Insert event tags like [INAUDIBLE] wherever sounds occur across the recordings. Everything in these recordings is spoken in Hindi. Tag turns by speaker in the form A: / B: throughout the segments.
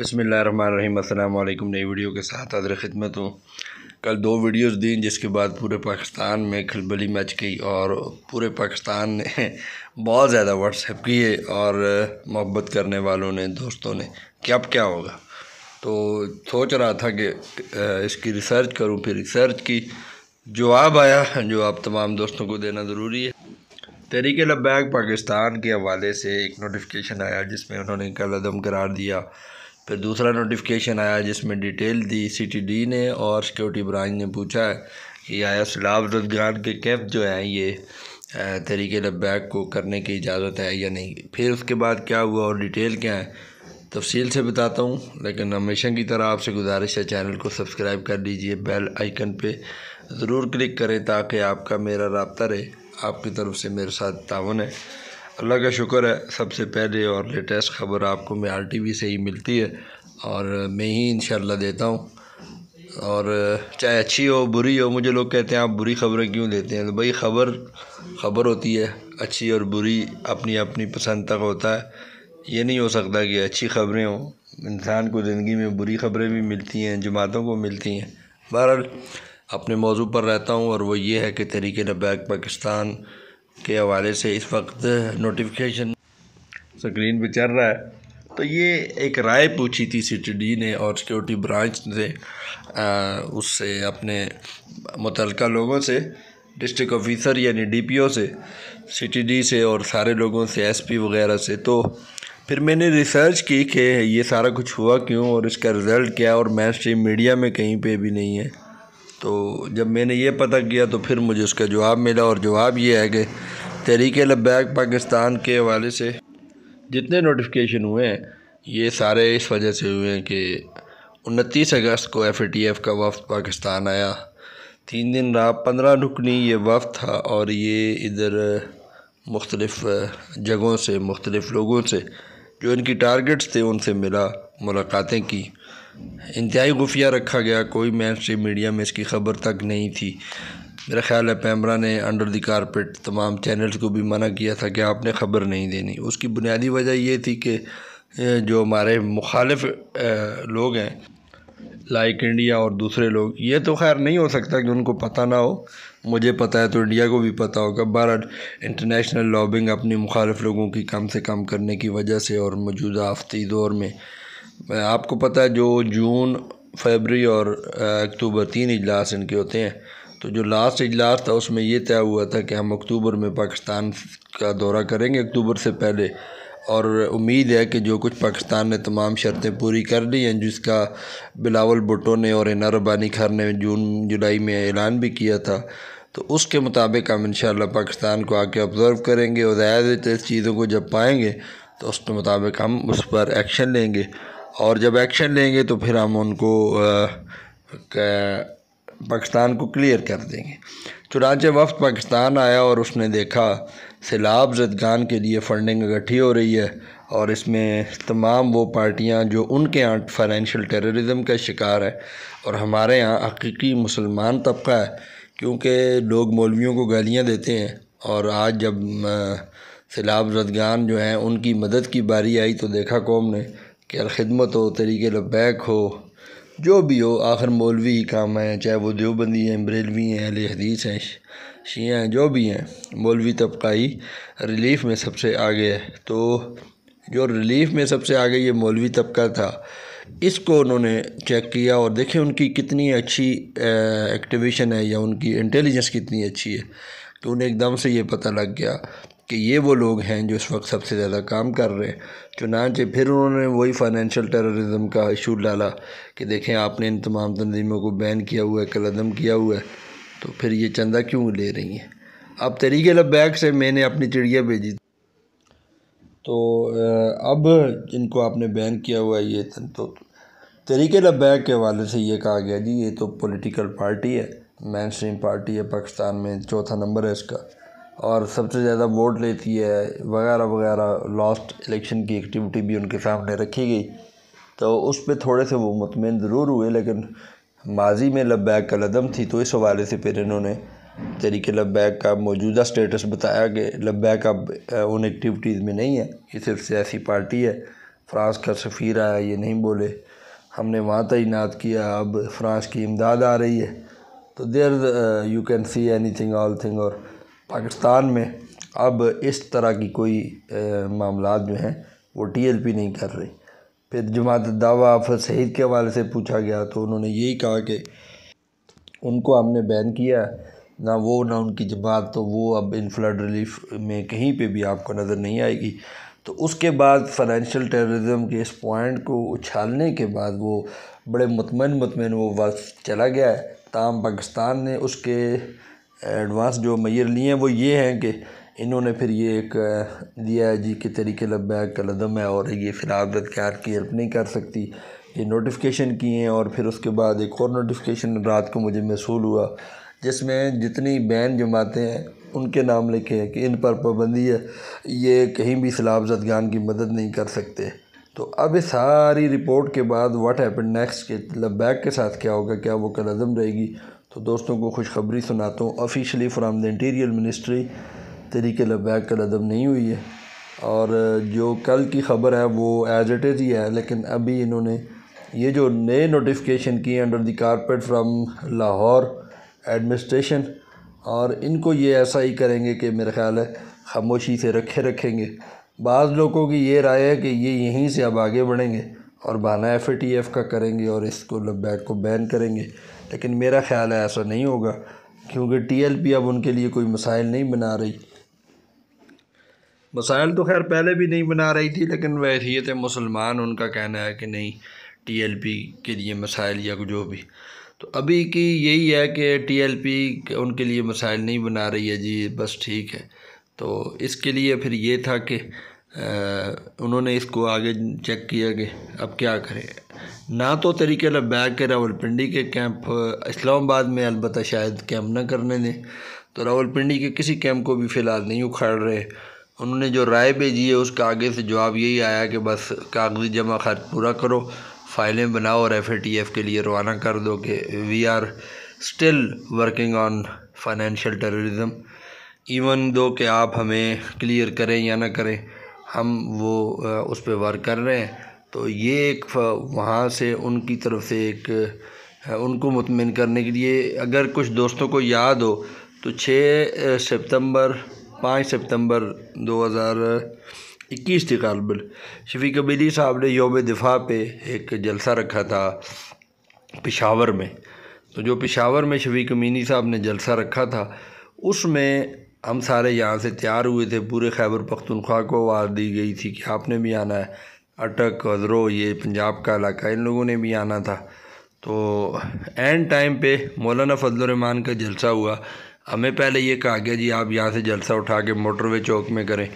A: बसमिलकुम नई वीडियो के साथ हाजिर खिदमत हूँ कल दो वीडियोस दी जिसके बाद पूरे पाकिस्तान में खलबली मच गई और पूरे पाकिस्तान ने [LAUGHS] बहुत ज़्यादा व्हाट्सएप किए और मोहब्बत करने वालों ने दोस्तों ने कि अब क्या होगा तो सोच रहा था कि इसकी रिसर्च करूँ फिर रिसर्च की जवाब आया जो आप तमाम दोस्तों को देना ज़रूरी है तहरीक लबैक पाकिस्तान के हवाले से एक नोटिफिकेशन आया जिसमें उन्होंने कल अदम करार दिया फिर दूसरा नोटिफिकेशन आया जिसमें डिटेल दी सीटीडी ने और सिक्योरिटी ब्रांच ने पूछा कि आया सलाब रोजगार के कैफ जो है ये तरीके लबैक को करने की इजाज़त है या नहीं फिर उसके बाद क्या हुआ और डिटेल क्या है तफसील से बताता हूँ लेकिन हमेशा की तरह आपसे गुजारिश है चैनल को सब्सक्राइब कर लीजिए बेल आइकन पे ज़रूर क्लिक करें ताकि आपका मेरा रबता रहे आपकी तरफ से मेरे साथ तावन है अल्लाह का शुक्र है सबसे पहले और लेटेस्ट ख़बर आपको मैं आर टी वी से ही मिलती है और मैं ही इन देता हूँ और चाहे अच्छी हो बुरी हो मुझे लोग कहते हैं आप बुरी खबरें क्यों देते हैं तो भाई खबर खबर होती है अच्छी और बुरी अपनी अपनी पसंद तक होता है ये नहीं हो सकता कि अच्छी खबरें हों इंसान को ज़िंदगी में बुरी खबरें भी मिलती हैं जमातों को मिलती हैं बहरहाल अपने मौजू पर रहता हूँ और वो ये है कि तरीके लबैक पाकिस्तान के हवाले से इस वक्त नोटिफिकेशन स्क्रीन पर चल रहा है तो ये एक राय पूछी थी सी ने और सिक्योरिटी ब्रांच ने उससे अपने मुतल लोगों से डिस्ट्रिक्ट ऑफिसर यानी डीपीओ से सीटीडी से और सारे लोगों से एसपी वगैरह से तो फिर मैंने रिसर्च की कि ये सारा कुछ हुआ क्यों और इसका रिज़ल्ट क्या और मेन स्ट्रीम मीडिया में कहीं पे भी नहीं है तो जब मैंने ये पता किया तो फिर मुझे उसका जवाब मिला और जवाब ये है कि तहरीक लब्बैक पाकिस्तान के हवाले से जितने नोटिफिकेशन हुए हैं ये सारे इस वजह से हुए हैं कि उनतीस अगस्त को एफ़ ए टी एफ़ का वफ़ पाकिस्तान आया तीन दिन रात पंद्रह रुकनी ये वफ़ था और ये इधर मुख्तलफ़ जगहों से मुख्तलिफ़ लोगों से जो इनकी टारगेट्स थे उनसे मिला मुलाकातें की इंतहाई गुफिया रखा गया कोई मेन स्ट्रीम मीडिया में इसकी खबर तक नहीं थी मेरा ख्याल है पैमरा ने अंडर द कारपेट तमाम चैनल्स को भी मना किया था कि आपने ख़बर नहीं देनी उसकी बुनियादी वजह ये थी कि जो हमारे मुखालफ लोग हैं लाइक इंडिया और दूसरे लोग ये तो खैर नहीं हो सकता कि उनको पता ना हो मुझे पता है तो इंडिया को भी पता होगा भारत इंटरनेशनल लॉबिंग अपनी मुखालफ लोगों की कम से कम करने की वजह से और मौजूदा आफती दौर में आपको पता है जो जून फरवरी और अक्टूबर तीन इजलास इनके होते हैं तो जो लास्ट इजलास था उसमें ये तय हुआ था कि हम अक्टूबर में पाकिस्तान का दौरा करेंगे अक्टूबर से पहले और उम्मीद है कि जो कुछ पाकिस्तान ने तमाम शर्तें पूरी कर ली हैं जिसका बिलावल भुटो ने और इन रबानी खर ने जून जुलाई में ऐलान भी किया था तो उसके मुताबिक हम इन पाकिस्तान को आके ऑब्ज़र्व करेंगे और ज़्यादा तो चीज़ों को जब पाएंगे तो उसके मुताबिक हम उस पर एक्शन लेंगे और जब एक्शन लेंगे तो फिर हम उनको पाकिस्तान को क्लियर कर देंगे चुनाचे वक्त पाकिस्तान आया और उसने देखा सैलाब जदगान के लिए फ़ंडिंग इकट्ठी हो रही है और इसमें तमाम वो पार्टियां जो उनके यहाँ फाइनेंशियल टेररिज्म का शिकार है और हमारे यहाँ हकीकी मुसलमान तबका है क्योंकि लोग मौलवियों को गालियाँ देते हैं और आज जब सैलाब जदगान जो हैं उनकी मदद की बारी आई तो देखा कौम ने कि अलखदमत हो तरीके लबैक हो जो भी हो आखिर मौलवी ही काम है चाहे वो देवबंदी हैं बरेलवी हैं अली हदीस हैं शिया हैं जो भी हैं मौलवी तबका ही रिलीफ में सबसे आगे है तो जो रिलीफ में सबसे आगे ये मौलवी तबका था इसको उन्होंने चेक किया और देखें उनकी कितनी अच्छी एक्टिवेशन है या उनकी इंटेलिजेंस कितनी अच्छी है तो उन्हें एकदम से ये पता लग गया कि ये वो लोग हैं जो इस वक्त सबसे ज़्यादा काम कर रहे हैं चुनानचे फिर उन्होंने वही फाइनेंशियल टेररिज्म का इशू डाला कि देखें आपने इन तमाम तनजीमों को बैन किया हुआ है कलदम किया हुआ है तो फिर ये चंदा क्यों ले रही हैं अब तरीके लब्बैक से मैंने अपनी चिड़िया भेजी तो अब जिनको आपने बैन किया हुआ है ये तो तरीके लब्बैक के हवाले से ये कहा गया जी ये तो पोलिटिकल पार्टी है मेन स्ट्रीम पार्टी है पाकिस्तान में चौथा नंबर है इसका और सबसे ज़्यादा वोट लेती है वगैरह वगैरह लास्ट इलेक्शन की एक्टिविटी भी उनके सामने रखी गई तो उस पर थोड़े से वो मुतमिन ज़रूर हुए लेकिन माजी में लब्बैक का लदम थी तो इस हवाले से फिर इन्होंने तरीके लब्बैक का मौजूदा स्टेटस बताया कि लब्बैक अब उन एक्टिविटीज़ में नहीं है ये सिर्फ सियासी पार्टी है फ्रांस का सफ़ीर आया ये नहीं बोले हमने वहाँ तैनात किया अब फ्रांस की इमदाद आ रही है तो there you can see anything all thing और पाकिस्तान में अब इस तरह की कोई मामला जो हैं वो टीएलपी नहीं कर रही फिर जमात दावा आफ शहीद के हवाले से पूछा गया तो उन्होंने यही कहा कि उनको हमने बैन किया ना वो ना उनकी जमात तो वो अब इन फ्लड रिलीफ में कहीं पे भी आपको नज़र नहीं आएगी तो उसके बाद फाइनेंशियल टेररिज्म के इस पॉइंट को उछालने के बाद वो बड़े मतमिन मतमिन वो वक्त चला गया है तमाम पाकिस्तान ने उसके एडवांस जो मैयर लिए हैं वो ये हैं कि इन्होंने फिर ये एक दिया है जी के तरीके लबैक का लदम है और ये फिर आदत क्यार की हेल्प नहीं कर सकती ये नोटिफिकेशन किए हैं और फिर उसके बाद एक और नोटिफिकेशन रात को मुझे महसूल हुआ जिसमें जितनी बैन जमाते हैं उनके नाम लिखे हैं कि इन पर पाबंदी है ये कहीं भी सलाब जदगान की मदद नहीं कर सकते तो अब इस सारी रिपोर्ट के बाद व्हाट हैपन नेक्स्ट के लबैक के साथ क्या होगा क्या वो कलदम रहेगी तो दोस्तों को खुशखबरी सुनाता हूँ officially from the interior ministry तरीके लबैक का अदम नहीं हुई है और जो कल की ख़बर है वो एज इट इज़ ही है लेकिन अभी इन्होंने ये जो नए नोटिफिकेशन किए under the carpet from Lahore administration और इनको ये ऐसा ही करेंगे कि मेरे ख्याल है खामोशी से रखे रखेंगे बाज़ लोगों की ये राय है कि ये यहीं से अब आगे बढ़ेंगे और बाना एफ टी एफ़ का करेंगे और इसको लबैक को बैन करेंगे लेकिन मेरा ख्याल है ऐसा नहीं होगा क्योंकि टी एल पी अब उनके लिए कोई मसाइल नहीं बना रही मसाइल तो खैर पहले भी नहीं बना रही थी लेकिन वहसीत मुसलमान उनका कहना है कि नहीं टी एल पी के लिए मसाइल या जो भी तो अभी की यही है कि टी एल पी उनके लिए मसाइल नहीं बना रही है जी बस ठीक है तो इसके लिए फिर ये था कि उन्होंने इसको आगे चेक किया कि अब क्या करें ना तो तरीके बैग के रावलपिंडी के कैंप इस्लामाबाद में अलबत् शायद कैंप ना करने दें तो रावलपिंडी के किसी कैंप को भी फ़िलहाल नहीं उखाड़ रहे उन्होंने जो राय भेजी है उसका आगे से जवाब यही आया कि बस कागजी जमा खर्च पूरा करो फाइलें बनाओ और एफ के लिए रवाना कर दो कि we are still working on financial terrorism even though कि आप हमें क्लियर करें या ना करें हम वो उस पर वर्क कर रहे हैं तो ये एक वहाँ से उनकी तरफ से एक उनको मुतमिन करने के लिए अगर कुछ दोस्तों को याद हो तो छः सितंबर पाँच सितंबर 2021 के कलबल शफी कबीरी साहब ने योम दिफा पे एक जलसा रखा था पिशावर में तो जो पिशावर में शफी कमीनी साहब ने जलसा रखा था उसमें हम सारे यहाँ से तैयार हुए थे पूरे खैबर पख्तनख्वा को आवाज़ दी गई थी कि आपने भी आना है अटक हजरो ये पंजाब का इलाका इन लोगों ने भी आना था तो एंड टाइम पे मौलाना फजलरहमान का जलसा हुआ हमें पहले ये कहा गया जी आप यहाँ से जलसा उठा के मोटरवे चौक में करें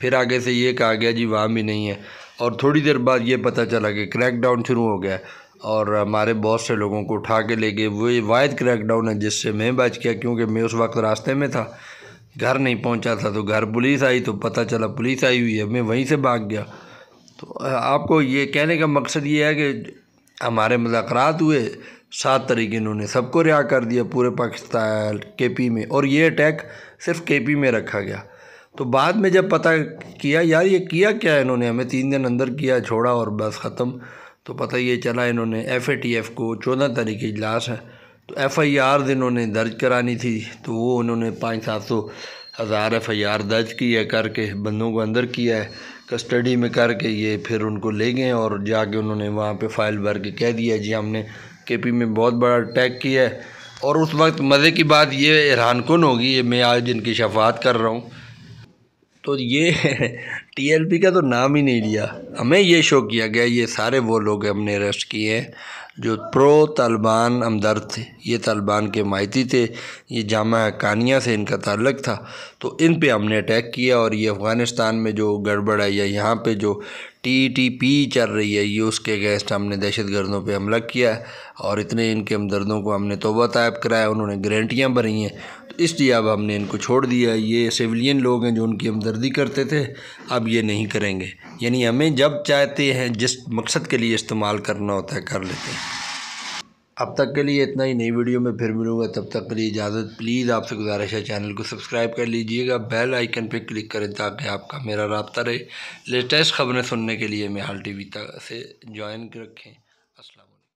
A: फिर आगे से ये कहा गया जी वहाँ भी नहीं है और थोड़ी देर बाद ये पता चला कि क्रैकडाउन शुरू हो गया और हमारे बहुत से लोगों को उठा के ले गए वो वायद क्रैकडाउन है जिससे मैं बच गया क्योंकि मैं उस वक्त रास्ते में था घर नहीं पहुंचा था तो घर पुलिस आई तो पता चला पुलिस आई हुई है मैं वहीं से भाग गया तो आपको ये कहने का मकसद ये है कि हमारे मुलाकात हुए सात तरीके इन्होंने सबको रिहा कर दिया पूरे पाकिस्तान के पी में और ये अटैक सिर्फ के पी में रखा गया तो बाद में जब पता किया यार ये किया क्या इन्होंने हमें तीन दिन अंदर किया छोड़ा और बस ख़त्म तो पता ये चला इन्होंने एफ ए टी एफ़ को चौदह तारीख की इजलास है तो एफ़ आई आर इन्होंने दर्ज करानी थी तो वो उन्होंने पाँच सात सौ हज़ार एफ़ आई आर दर्ज की है करके बंदों को अंदर किया है कस्टडी में करके ये फिर उनको ले गए और जाके उन्होंने वहाँ पे फाइल भर के कह दिया जी हमने के पी में बहुत बड़ा अटैक किया है और उस वक्त मज़े की बात ये हैरानकुन होगी ये मैं आज इनकी शफात कर रहा हूँ तो ये [LAUGHS] टीएलपी का तो नाम ही नहीं लिया हमें ये शो किया गया ये सारे वो लोग हमने अरेस्ट किए हैं जो प्रो तालिबान हमदर्द थे ये तालिबान के मायती थे ये जामा कानिया से इनका ताल्लक था तो इन पे हमने अटैक किया और ये अफ़गानिस्तान में जो गड़बड़ है या यहाँ पे जो टी टी पी चल रही है ये उसके अगेंस्ट हमने दहशत गर्दों पर हमला किया और इतने इनके हमदर्दों को हमने तोबा तायब कराया उन्होंने गारंटियाँ भरी हैं इसलिए अब हमने इनको छोड़ दिया ये सिविलियन लोग हैं जो उनकी हमदर्दी करते थे अब ये नहीं करेंगे यानी हमें जब चाहते हैं जिस मकसद के लिए इस्तेमाल करना होता है कर लेते हैं अब तक के लिए इतना ही नई वीडियो में फिर मिलूँगा तब तक के लिए इजाज़त प्लीज़ आपसे गुजारिश है चैनल को सब्सक्राइब कर लीजिएगा बेल आइकन पर क्लिक करें ताकि आपका मेरा रबता रहे लेटेस्ट खबरें सुनने के लिए मैं हाल टी वी से ज्वाइन रखें